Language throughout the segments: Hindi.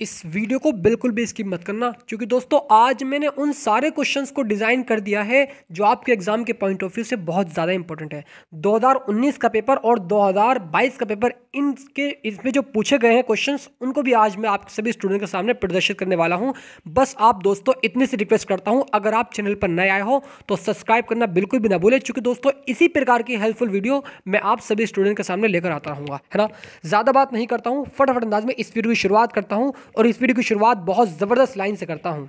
इस वीडियो को बिल्कुल भी स्किप मत करना क्योंकि दोस्तों आज मैंने उन सारे क्वेश्चंस को डिज़ाइन कर दिया है जो आपके एग्ज़ाम के पॉइंट ऑफ व्यू से बहुत ज़्यादा इंपॉर्टेंट है 2019 का पेपर और 2022 का पेपर इनके इसमें जो पूछे गए हैं क्वेश्चंस उनको भी आज मैं आप सभी स्टूडेंट के सामने प्रदर्शित करने वाला हूँ बस आप दोस्तों इतनी सी रिक्वेस्ट करता हूँ अगर आप चैनल पर नए आए हो तो सब्सक्राइब करना बिल्कुल भी ना भूलें चूँकि दोस्तों इसी प्रकार की हेल्पफुल वीडियो मैं आप सभी स्टूडेंट के सामने लेकर आता रहूँगा है ना ज़्यादा बात नहीं करता हूँ फटाफट अंदाज में इस वीडियो की शुरुआत करता हूँ और इस वीडियो की शुरुआत बहुत ज़बरदस्त लाइन से करता हूँ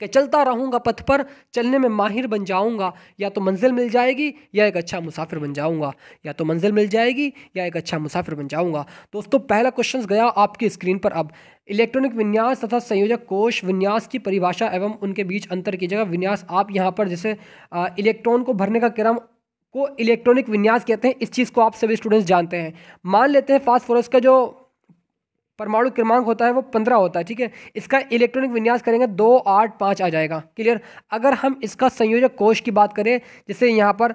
कि चलता रहूँगा पथ पर चलने में माहिर बन जाऊँगा या तो मंजिल मिल जाएगी या एक अच्छा मुसाफिर बन जाऊँगा या तो मंजिल मिल जाएगी या एक अच्छा मुसाफिर बन जाऊँगा दोस्तों पहला क्वेश्चन गया आपकी स्क्रीन पर अब इलेक्ट्रॉनिक विन्यास तथा संयोजक कोश विन्यास की परिभाषा एवं उनके बीच अंतर की जगह विन्यास आप यहाँ पर जैसे इलेक्ट्रॉन को भरने का क्रम को इलेक्ट्रॉनिक विन्यास कहते हैं इस चीज़ को आप सभी स्टूडेंट्स जानते हैं मान लेते हैं फास्फोरस का जो परमाणु क्रमांक होता है वो पंद्रह होता है ठीक है इसका इलेक्ट्रॉनिक विन्यास करेंगे दो आठ पाँच आ जाएगा क्लियर अगर हम इसका संयोजक कोष की बात करें जैसे यहाँ पर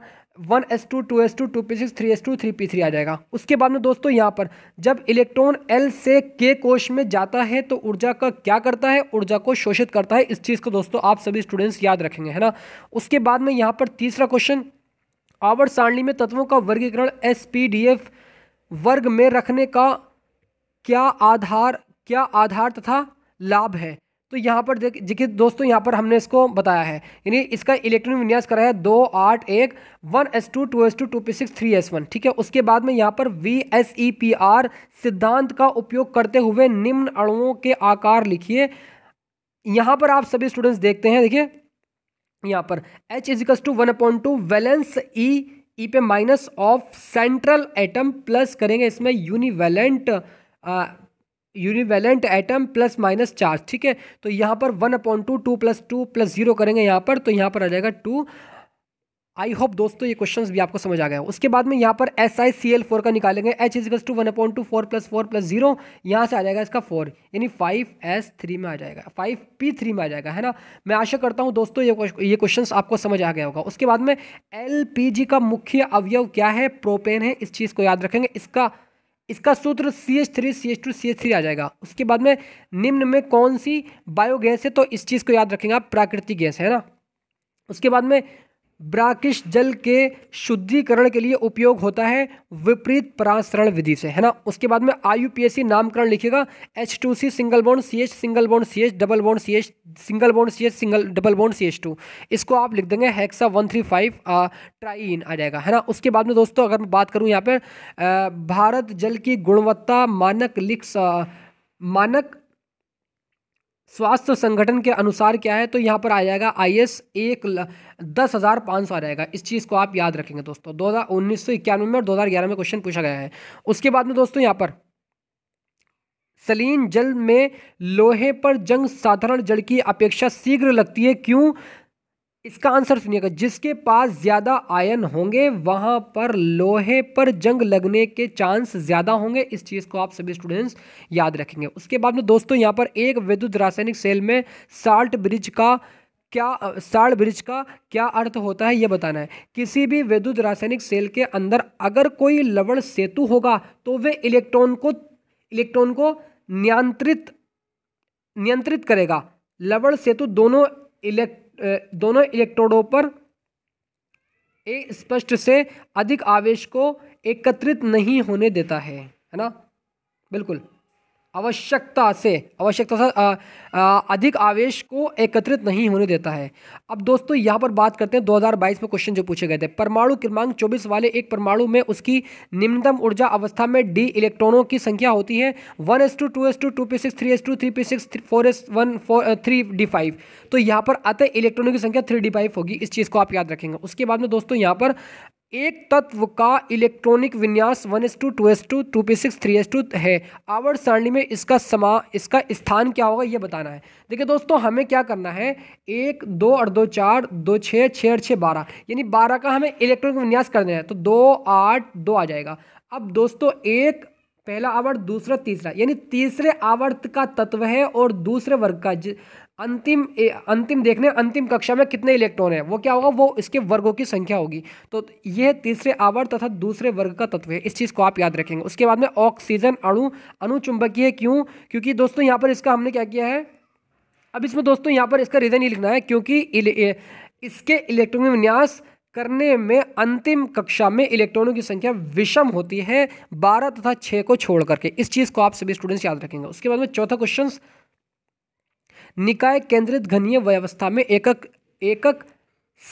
one S two two S two two P six three S two three P three आ जाएगा उसके बाद में दोस्तों यहाँ पर जब इलेक्ट्रॉन एल से के कोश में जाता है तो ऊर्जा का क्या करता है ऊर्जा को शोषित करता है इस चीज़ को दोस्तों आप सभी स्टूडेंट्स याद रखेंगे है ना उसके बाद में यहाँ पर तीसरा क्वेश्चन आवर्त सारणी में तत्वों का वर्गीकरण एस पी डी एफ वर्ग में रखने का क्या आधार क्या आधार तथा लाभ है तो यहाँ पर देख देखिए दोस्तों यहाँ पर हमने इसको बताया है यानी इसका इलेक्ट्रॉनिक विन्यास करा है दो आठ एक one S two two S two two P six three S one ठीक है उसके बाद में यहाँ पर V S E P R सिद्धांत का उपयोग करते हुए निम्न अणुओं के आकार लिखिए यहाँ पर आप सभी स्टूडेंट्स देखते हैं देखिए यहाँ पर H equals two one point two valence E E पे minus of central atom plus करेंगे इसमें univalent univalent atom plus minus charge ठीक है तो यहाँ पर one upon two two plus two plus zero करेंगे यहाँ पर तो यहाँ पर आ जाएगा टू आई होप दोस्तों ये क्वेश्चंस भी आपको समझ आ गया उसके बाद में यहाँ पर S I C L four का निकालेंगे H equals two one upon two four plus four plus zero यहाँ से आ जाएगा इसका फोर यानी फाइव एस थ्री में आ जाएगा फाइव पी थ्री में आ जाएगा है ना मैं आशा करता हूँ दोस्तों ये ये क्वेश्चंस आपको समझ आ गया होगा उसके बाद में एल पी जी का मुख्य अवयव क्या है प्रोपेन है इस चीज़ को याद रखेंगे इसका इसका सूत्र C H three C H two C H three आ जाएगा उसके बाद में निम्न में कौन सी बायोगैस है तो इस चीज़ को याद रखेंगे आप प्राकृतिक गैस है ना उसके बाद में ब्राकिश जल के शुद्धिकरण के लिए उपयोग होता है विपरीत परासरण विधि से है ना उसके बाद में आई नामकरण लिखेगा H two C single bond C H single bond C H double bond C H single bond C H single double bond C H two इसको आप लिख देंगे hexa one three five triene आ जाएगा है ना उसके बाद में दोस्तों अगर मैं बात करूँ यहाँ पर भारत जल की गुणवत्ता मानक लिख मानक स्वास्थ्य संगठन के अनुसार क्या है तो यहाँ पर आ जाएगा आई एस एक दस हज़ार पाँच सौ आ जाएगा इस चीज़ को आप याद रखेंगे दोस्तों दो हज़ार उन्नीस सौ इक्यानवे में और दो हज़ार ग्यारह में क्वेश्चन पूछा गया है उसके बाद में दोस्तों यहाँ पर सलीन जल में लोहे पर जंग साधारण जल की अपेक्षा शीघ्र लगती है क्यों इसका आंसर सुनिएगा जिसके पास ज़्यादा आयन होंगे वहाँ पर लोहे पर जंग लगने के चांस ज़्यादा होंगे इस चीज़ को आप सभी स्टूडेंट्स याद रखेंगे उसके बाद में दोस्तों यहाँ पर एक विद्युत रासायनिक सेल में साल्ट ब्रिज का क्या साल्ट ब्रिज का क्या अर्थ होता है ये बताना है किसी भी विद्युत रासायनिक सेल के अंदर अगर कोई लवण सेतु होगा तो वे इलेक्ट्रॉन को इलेक्ट्रॉन को नियंत्रित नियंत्रित करेगा लवण सेतु दोनों इलेक्ट दोनों इलेक्ट्रोडों पर ए स्पष्ट से अधिक आवेश को एकत्रित नहीं होने देता है है ना बिल्कुल आवश्यकता से आवश्यकता से अधिक आवेश को एकत्रित नहीं होने देता है अब दोस्तों यहाँ पर बात करते हैं 2022 में क्वेश्चन जो पूछे गए थे परमाणु क्रमांक 24 वाले एक परमाणु में उसकी निम्नतम ऊर्जा अवस्था में डी इलेक्ट्रॉनों की संख्या होती है one S two two S two two P six three S two three P six four S one four three D five तो यहाँ पर अतः इलेक्ट्रॉनों की संख्या थ्री डी फाइव होगी इस चीज़ को आप याद रखेंगे उसके बाद में दोस्तों यहाँ पर एक तत्व का इलेक्ट्रॉनिक विन्यास one S two two S two two P six three S two है आवर्त सारणी में इसका समा इसका स्थान क्या होगा ये बताना है देखिए दोस्तों हमें क्या करना है एक दो और दो चार दो छः छः और छः बारह यानी बारह का हमें इलेक्ट्रॉनिक विन्यास देना है तो दो आठ दो आ जाएगा अब दोस्तों एक पहला आवर्त दूसरा तीसरा यानी तीसरे आवर्त का तत्व है और दूसरे वर्ग का अंतिम अंतिम देखने अंतिम कक्षा में कितने इलेक्ट्रॉन है वो क्या होगा वो इसके वर्गों की संख्या होगी तो यह तीसरे आवर्त तथा दूसरे वर्ग का तत्व है इस चीज़ को आप याद रखेंगे उसके बाद में ऑक्सीजन अणु अनुचुंबकीय क्यों क्योंकि दोस्तों यहाँ पर इसका हमने क्या किया है अब इसमें दोस्तों यहाँ पर इसका रीज़न ही लिखना है क्योंकि इसके इलेक्ट्रॉनिक विन्यास करने में अंतिम कक्षा में इलेक्ट्रॉनों की संख्या विषम होती है बारह तथा छः को छोड़ करके इस चीज़ को आप सभी स्टूडेंट्स याद रखेंगे उसके बाद में चौथा क्वेश्चन निकाय केंद्रित घनीय व्यवस्था में एकक एकक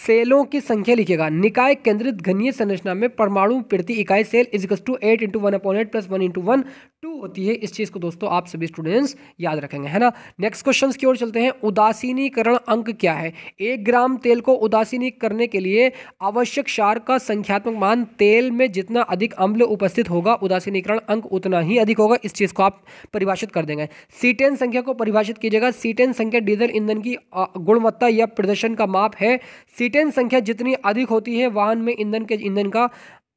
सेलों की संख्या लिखेगा निकाय केंद्रित घनीय संरचना में परमाणु प्रति इकाई सेल इजिकल two eight into one upon plus one into one two होती है इस चीज़ को दोस्तों आप सभी स्टूडेंट्स याद रखेंगे है ना नेक्स्ट क्वेश्चन की ओर चलते हैं उदासीनीकरण अंक क्या है एक ग्राम तेल को उदासीनी करने के लिए आवश्यक क्षार का संख्यात्मक मान तेल में जितना अधिक अम्ल उपस्थित होगा उदासीनीकरण अंक उतना ही अधिक होगा इस चीज़ को आप परिभाषित कर देंगे सीटेन संख्या को परिभाषित कीजिएगा सीटेन संख्या डीजल ईंधन की गुणवत्ता या प्रदर्शन का माप है सीटेन संख्या जितनी अधिक होती है वाहन में ईंधन के ईंधन का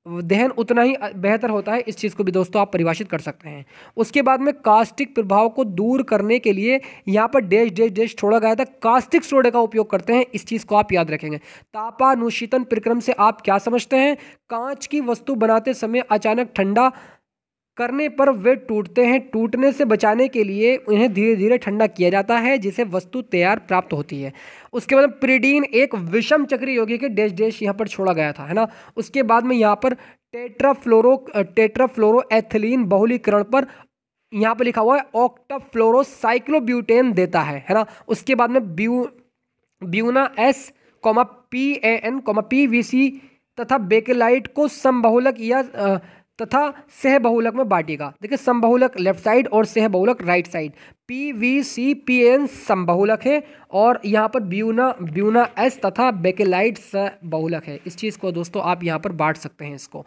दहन उतना ही बेहतर होता है इस चीज़ को भी दोस्तों आप परिभाषित कर सकते हैं उसके बाद में कास्टिक प्रभाव को दूर करने के लिए यहाँ पर डैश डैश डैश छोड़ा गया था कास्टिक सोडे का उपयोग करते हैं इस चीज़ को आप याद रखेंगे तापानुशीतन प्रक्रम से आप क्या समझते हैं कांच की वस्तु बनाते समय अचानक ठंडा करने पर वे टूटते हैं टूटने से बचाने के लिए उन्हें धीरे धीरे ठंडा किया जाता है जिसे वस्तु तैयार प्राप्त होती है उसके बाद प्रीडीन एक विषम चक्री योगी के डेश डेश यहाँ पर छोड़ा गया था है ना उसके बाद में यहाँ पर टेट्राफ्लोरो टेट्राफ्लोरो एथिलीन बहुलीकरण पर यहाँ पर लिखा हुआ है साइक्लोब्यूटेन देता है है ना उसके बाद में ब्यू Buna S comma P A N comma P V C तथा बेकेलाइट को समबहुलक या तथा सह बहुलक में बांटेगा देखिए समबहुलक लेफ्ट साइड और सह बहुलक right side P V C P N समबहुलक है और यहाँ पर ब्यूना ब्यूना एस तथा बेकेलाइट स बहुलक है इस चीज़ को दोस्तों आप यहाँ पर बांट सकते हैं इसको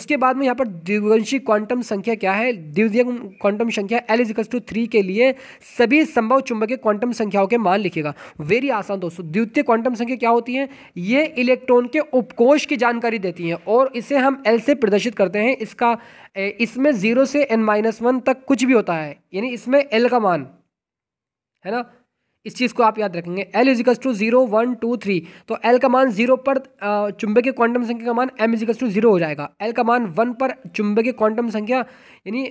उसके बाद में यहाँ पर द्विवंशी क्वांटम संख्या क्या है द्वितीय क्वांटम संख्या एल इजिकल्स टू थ्री के लिए सभी संभव चुंबकीय क्वांटम संख्याओं के मान लिखेगा वेरी आसान दोस्तों द्वितीय क्वांटम संख्या क्या होती है ये इलेक्ट्रॉन के उपकोष की जानकारी देती है और इसे हम एल से प्रदर्शित करते हैं इसका इसमें ज़ीरो से एन माइनस वन तक कुछ भी होता है यानी इसमें एल का मान है ना इस चीज़ को आप याद रखेंगे L equals two zero one two three तो एल का मान जीरो पर चुंबे के क्वांटम संख्या का मान एम इजिकल्स टू जीरो हो जाएगा एल का मान वन पर चुंबे के क्वांटम संख्या यानी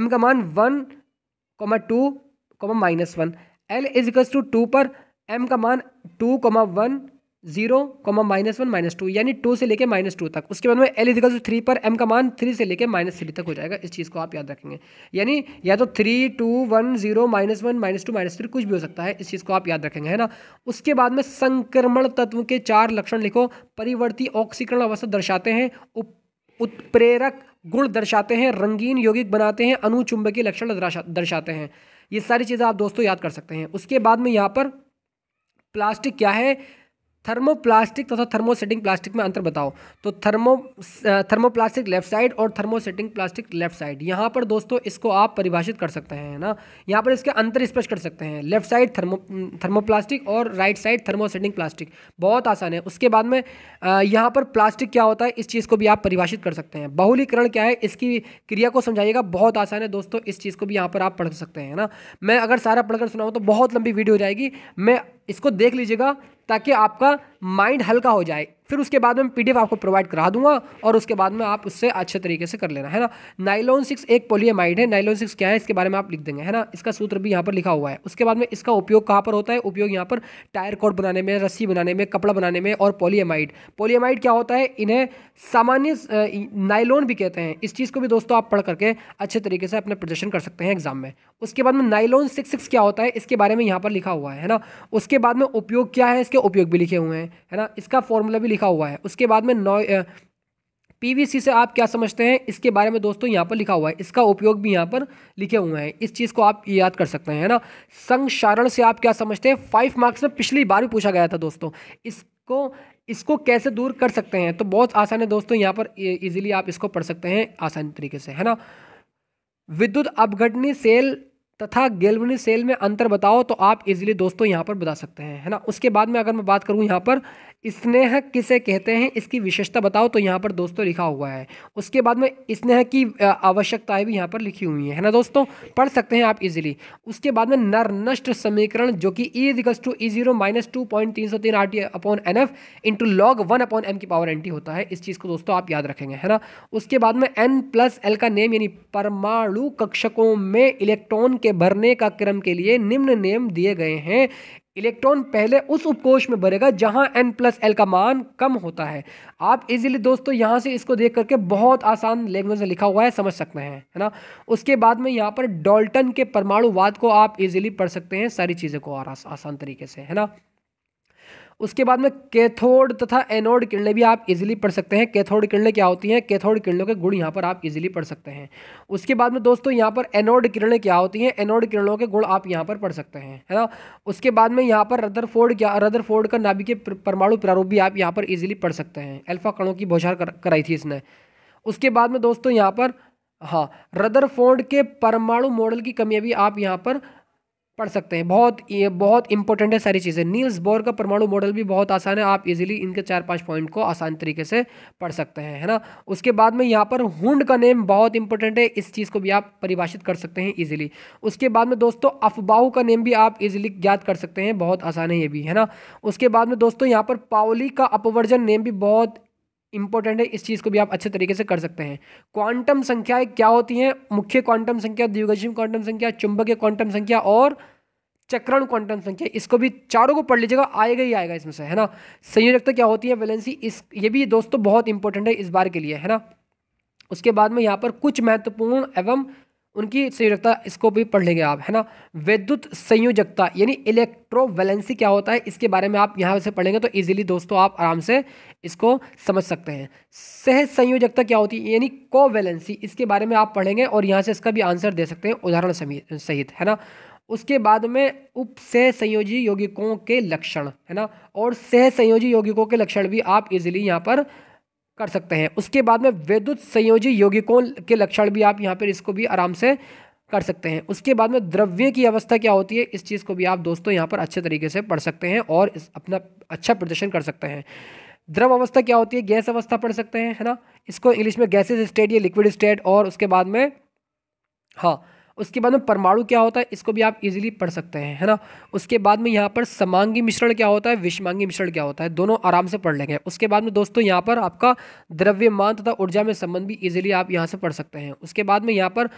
एम का मान one comma two comma minus one L equals two two पर एम का मान two comma one zero comma minus one minus two यानी टू से लेकर माइनस टू तक उसके बाद में एल इजिकल टू थ्री पर एम का मान थ्री से लेकर माइनस थ्री तक हो जाएगा इस चीज़ को आप याद रखेंगे यानी या तो three two one zero minus one minus two minus three कुछ भी हो सकता है इस चीज़ को आप याद रखेंगे है ना उसके बाद में संक्रमण तत्व के चार लक्षण लिखो परिवर्ती ऑक्सीकरण अवस्था दर्शाते हैं उत्प्रेरक गुण दर्शाते हैं रंगीन यौगिक बनाते हैं अनुचुंबकीय लक्षण दर्शाते हैं ये सारी चीज़ें आप दोस्तों याद कर सकते हैं उसके बाद में यहाँ पर प्लास्टिक क्या है थर्मोप्लास्टिक तथा थर्मोसेटिंग प्लास्टिक में अंतर बताओ तो थर्मो थर्मोप्लास्टिक लेफ्ट साइड और थर्मोसेटिंग प्लास्टिक लेफ्ट साइड यहाँ पर दोस्तों इसको आप परिभाषित कर सकते हैं ना यहाँ पर इसके अंतर स्पष्ट कर सकते हैं लेफ्ट साइड थर्मो थर्मोप्लास्टिक और राइट साइड थर्मोसेटिंग प्लास्टिक बहुत आसान है उसके बाद में यहाँ पर प्लास्टिक क्या होता है इस चीज़ को भी आप परिभाषित कर सकते हैं बहुलीकरण क्या है इसकी क्रिया को समझाइएगा बहुत आसान है दोस्तों इस चीज़ को भी यहाँ पर आप पढ़ सकते हैं ना मैं अगर सारा पढ़कर सुनाऊँ तो बहुत लंबी वीडियो हो जाएगी मैं इसको देख लीजिएगा ताकि आपका माइंड हल्का हो जाए फिर उसके बाद में पी आपको प्रोवाइड करा दूंगा और उसके बाद में आप उससे अच्छे तरीके से कर लेना है ना नाइलोन सिक्स एक पोलियमाइड है नाइलोन सिक्स क्या है इसके बारे में आप लिख देंगे है ना इसका सूत्र भी यहाँ पर लिखा हुआ है उसके बाद में इसका उपयोग कहाँ पर होता है उपयोग यहाँ पर टायर कोड बनाने में रस्सी बनाने में कपड़ा बनाने में और पोलियमाइड पोलियमाइड क्या होता है इन्हें सामान्य नाइलोन भी कहते हैं इस चीज़ को भी दोस्तों आप पढ़ करके अच्छे तरीके से अपने प्रदर्शन कर सकते हैं एग्जाम में उसके बाद में नाइलोन सिक्स सिक्स क्या होता है इसके बारे में यहाँ पर लिखा हुआ है ना उसके बाद में उपयोग क्या है इसके उपयोग भी लिखे हुए हैं है ना इसका फॉर्मूला भी लिखा लिखा हुआ है उसके बाद में नॉ पीवीसी से आप क्या समझते हैं इसके बारे में दोस्तों यहाँ पर लिखा हुआ है इसका उपयोग भी यहाँ पर लिखे हुए हैं इस चीज़ को आप याद कर सकते हैं ना संक्षारण से आप क्या समझते हैं फाइव मार्क्स में पिछली बार भी पूछा गया था दोस्तों इसको इसको कैसे दूर कर सकते हैं तो बहुत आसान है दोस्तों यहाँ पर ईजिली आप इसको पढ़ सकते हैं आसान तरीके से है ना विद्युत अपघटनी सेल तथा गेलवनी सेल में अंतर बताओ तो आप इजीली दोस्तों यहाँ पर बता सकते हैं है ना उसके बाद में अगर मैं बात करूँ यहाँ पर स्नेह किसे कहते हैं इसकी विशेषता बताओ तो यहाँ पर दोस्तों लिखा हुआ है उसके बाद में स्नेह की आवश्यकताएं भी यहाँ पर लिखी हुई हैं है ना दोस्तों पढ़ सकते हैं आप इजीली उसके बाद में नर नष्ट समीकरण जो कि E equals two E zero minus two point तीन सौ तीन R T upon N F into log one upon M की पावर एन टी होता है इस चीज़ को दोस्तों आप याद रखेंगे है ना उसके बाद में एन प्लस एल का नेम यानी परमाणु कक्षकों में इलेक्ट्रॉन के भरने का क्रम के लिए निम्न नेम दिए गए हैं इलेक्ट्रॉन पहले उस उपकोष में भरेगा जहां n प्लस एल का मान कम होता है आप इजीली दोस्तों यहां से इसको देख करके बहुत आसान लैंग्वेज में लिखा हुआ है समझ सकते हैं है ना उसके बाद में यहां पर डॉल्टन के परमाणुवाद को आप इजीली पढ़ सकते हैं सारी चीज़ों को और आसान तरीके से है ना उसके बाद में कैथोड तथा एनोड किरणें भी आप इजीली पढ़ सकते हैं कैथोड किरणें क्या होती हैं कैथोड किरणों के गुण यहाँ पर आप इजीली पढ़ सकते हैं उसके बाद में दोस्तों यहाँ पर एनोड किरणें क्या होती हैं एनोड किरणों के गुण आप यहाँ पर पढ़ सकते हैं है ना उसके बाद में यहाँ पर रदरफोर्ड क्या फोर्ड का नाभिकीय परमाणु प्रारूप भी आप यहाँ पर ईजिली पढ़ सकते हैं एल्फा कणों की बौछार कराई थी इसने उसके बाद में दोस्तों यहाँ पर हाँ रदरफोर्ड के परमाणु मॉडल की कमियाँ भी आप यहाँ पर पढ़ सकते हैं बहुत ये बहुत इंपॉर्टेंट है सारी चीज़ें नील्स बोर का परमाणु मॉडल भी बहुत आसान है आप इजीली इनके चार पांच पॉइंट को आसान तरीके से पढ़ सकते हैं है ना उसके बाद में यहाँ पर हुंड का नेम बहुत इंपॉर्टेंट है इस चीज़ को भी आप परिभाषित कर सकते हैं ईजिली उसके बाद में दोस्तों अफबाऊ का नेम भी आप इजिली ज्ञात कर सकते हैं बहुत आसान है ये भी है ना उसके बाद में दोस्तों यहाँ पर पावली का अपवर्जन नेम भी बहुत इंपॉर्टेंट है इस चीज़ को भी आप अच्छे तरीके से कर सकते हैं क्वांटम संख्याएं क्या होती हैं मुख्य क्वांटम संख्या द्विगजिम क्वांटम संख्या चुंबकीय क्वांटम संख्या और चक्रण क्वांटम संख्या इसको भी चारों को पढ़ लीजिएगा आएगा ही आएगा इसमें से है ना संयोजकता तो क्या होती है वैलेंसी इस ये भी दोस्तों बहुत इंपॉर्टेंट है इस बार के लिए है ना उसके बाद में यहाँ पर कुछ महत्वपूर्ण एवं उनकी संयोजकता इसको भी पढ़ लेंगे आप है ना विद्युत संयोजकता यानी इलेक्ट्रो वैलेंसी क्या होता है इसके बारे में आप यहाँ से पढ़ेंगे तो इजीली दोस्तों आप आराम से इसको समझ सकते हैं सह संयोजकता क्या होती है यानी कोवैलेंसी इसके बारे में आप पढ़ेंगे और यहाँ से इसका भी आंसर दे सकते हैं उदाहरण सहित है ना उसके बाद में उप सह संयोजी यौगिकों के लक्षण है ना और सह संयोजी यौगिकों के लक्षण भी आप इजीली यहाँ पर कर सकते हैं उसके बाद में विद्युत संयोजी यौगिकों के लक्षण भी आप यहाँ पर इसको भी आराम से कर सकते हैं उसके बाद में द्रव्य की अवस्था क्या होती है इस चीज़ को भी आप दोस्तों यहाँ पर अच्छे तरीके से पढ़ सकते हैं और अपना अच्छा प्रदर्शन कर सकते हैं द्रव अवस्था क्या होती है गैस अवस्था पढ़ सकते हैं है ना इसको इंग्लिश में गैसेज स्टेट या लिक्विड स्टेट और उसके बाद में हाँ उसके बाद में परमाणु क्या होता है इसको भी आप इजीली पढ़ सकते हैं है ना उसके बाद में यहाँ पर समांगी मिश्रण क्या होता है विषमांगी मिश्रण क्या होता है दोनों आराम से पढ़ लेंगे उसके बाद में दोस्तों यहाँ पर आपका द्रव्यमान तथा ऊर्जा में संबंध भी इजीली आप यहाँ से पढ़ सकते हैं उसके बाद में यहाँ पर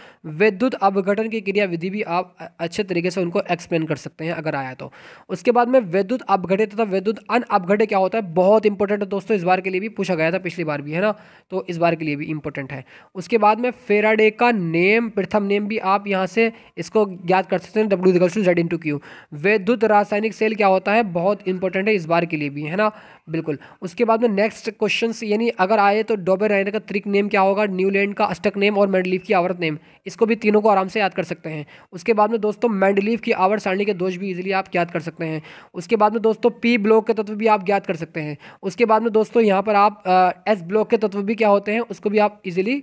विद्युत अवघटन की क्रिया विधि भी आप अच्छे तरीके से उनको एक्सप्लेन कर सकते हैं अगर आया तो उसके बाद में विद्युत अपघटे तथा विद्युत अन क्या होता है बहुत इंपॉर्टेंट है दोस्तों इस बार के लिए भी पूछा गया था पिछली बार भी है ना तो इस बार के लिए भी इंपॉर्टेंट है उसके बाद में फेराडे का नेम प्रथम नेम भी आप यहाँ से इसको याद कर सकते हैं डब्ल्यू इजल टू जेड इंटू क्यू वैद्युत रासायनिक सेल क्या होता है बहुत इंपॉर्टेंट है इस बार के लिए भी है ना बिल्कुल उसके बाद में नेक्स्ट क्वेश्चन यानी अगर आए तो डोबे रहने का त्रिक नेम क्या होगा न्यूलैंड का अष्टक नेम और मेंडलीफ की आवर्त नेम इसको भी तीनों को आराम से याद कर सकते हैं उसके बाद में दोस्तों मैंडलीव की आवर्त सारणी के दोष भी इजिली आप याद कर सकते हैं उसके बाद में दोस्तों पी ब्लॉक के तत्व भी आप याद कर सकते हैं उसके बाद में दोस्तों यहाँ पर आप एस ब्लॉक के तत्व भी क्या होते हैं उसको भी आप इजिली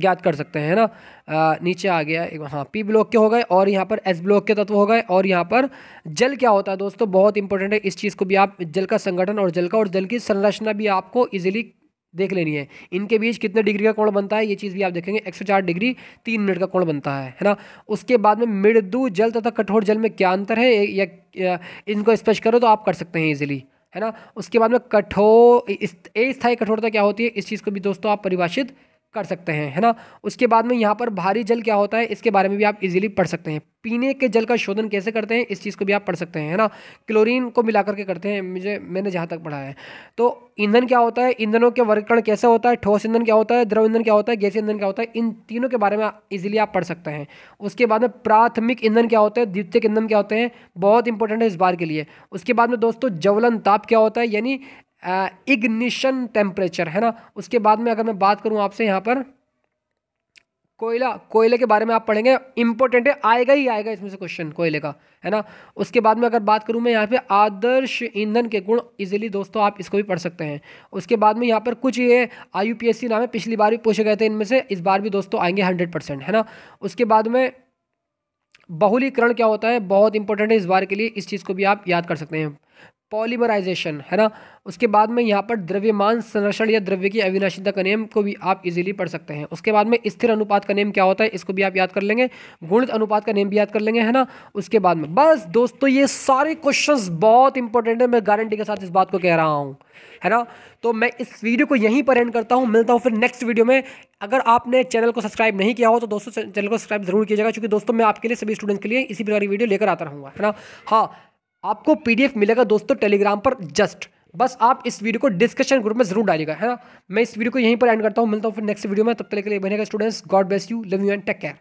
ज्ञात कर सकते हैं ना आ, नीचे आ गया हाँ पी ब्लॉक के हो गए और यहाँ पर एस ब्लॉक के तत्व हो गए और यहाँ पर जल क्या होता है दोस्तों बहुत इंपॉर्टेंट है इस चीज़ को भी आप जल का संगठन और जल का और जल की संरचना भी आपको इजीली देख लेनी है इनके बीच कितने डिग्री का कोण बनता है ये चीज़ भी आप देखेंगे एक डिग्री तीन मिनट का कोण बनता है है ना उसके बाद में मृदु जल तथा कठोर जल में क्या अंतर है या, इनको स्पष्ट करो तो आप कर सकते हैं ईजिली है ना उसके बाद में कठोर स्थायी कठोरता क्या होती है इस चीज़ को भी दोस्तों आप परिभाषित कर सकते हैं है ना उसके बाद में यहाँ पर भारी जल क्या होता है इसके बारे में भी आप इजीली पढ़ सकते हैं पीने के जल का शोधन कैसे करते हैं इस चीज़ को भी आप पढ़ सकते हैं है ना क्लोरीन को मिला करके करते हैं मुझे मैंने जहाँ तक पढ़ा है तो ईंधन क्या होता है ईंधनों के वर्गीकरण कैसे होता है ठोस ईंधन क्या होता है द्रव ईंधन क्या होता है गैस ईंधन क्या होता है इन तीनों के बारे में ईजिली आप पढ़ सकते हैं उसके बाद में प्राथमिक ईंधन क्या होता है द्वितीय ईंधन क्या होते हैं बहुत इंपॉर्टेंट है इस बार के लिए उसके बाद में दोस्तों ज्वलन ताप क्या होता है यानी इग्निशन टेम्परेचर है ना उसके बाद में अगर मैं बात करूँ आपसे यहाँ पर कोयला कोयले के बारे में आप पढ़ेंगे इंपॉर्टेंट है आएगा ही आएगा इसमें से क्वेश्चन कोयले का है ना उसके बाद में अगर बात करूँ मैं यहाँ पे आदर्श ईंधन के गुण इजीली दोस्तों आप इसको भी पढ़ सकते हैं उसके बाद में यहाँ पर कुछ ये आई नाम है पिछली बार भी पूछे गए थे इनमें से इस बार भी दोस्तों आएंगे हंड्रेड है ना उसके बाद में बहुलीकरण क्या होता है बहुत इंपॉर्टेंट है इस बार के लिए इस चीज़ को भी आप याद कर सकते हैं पॉलीमराइजेशन है ना उसके बाद में यहाँ पर द्रव्यमान संरक्षण या द्रव्य की अविनाशिता का नियम को भी आप इजीली पढ़ सकते हैं उसके बाद में स्थिर अनुपात का नियम क्या होता है इसको भी आप याद कर लेंगे गुणित अनुपात का नियम भी याद कर लेंगे है ना उसके बाद में बस दोस्तों ये सारे क्वेश्चंस बहुत इंपॉर्टेंट है मैं गारंटी के साथ इस बात को कह रहा हूँ है ना तो मैं इस वीडियो को यहीं पर एंड करता हूँ मिलता हूँ फिर नेक्स्ट वीडियो में अगर आपने चैनल को सब्सक्राइब नहीं किया हो तो दोस्तों चैनल को सब्सक्राइब जरूर कीजिएगा क्योंकि दोस्तों मैं आपके लिए सभी स्टूडेंट्स के लिए इसी प्रकार की वीडियो लेकर आता रहूँगा है ना हाँ आपको पीडीएफ मिलेगा दोस्तों टेलीग्राम पर जस्ट बस आप इस वीडियो को डिस्कशन ग्रुप में जरूर डालिएगा है ना मैं इस वीडियो को यहीं पर एंड करता हूँ मिलता हूँ फिर नेक्स्ट वीडियो में तब तक के लिए बनेगा students God bless you love you and take care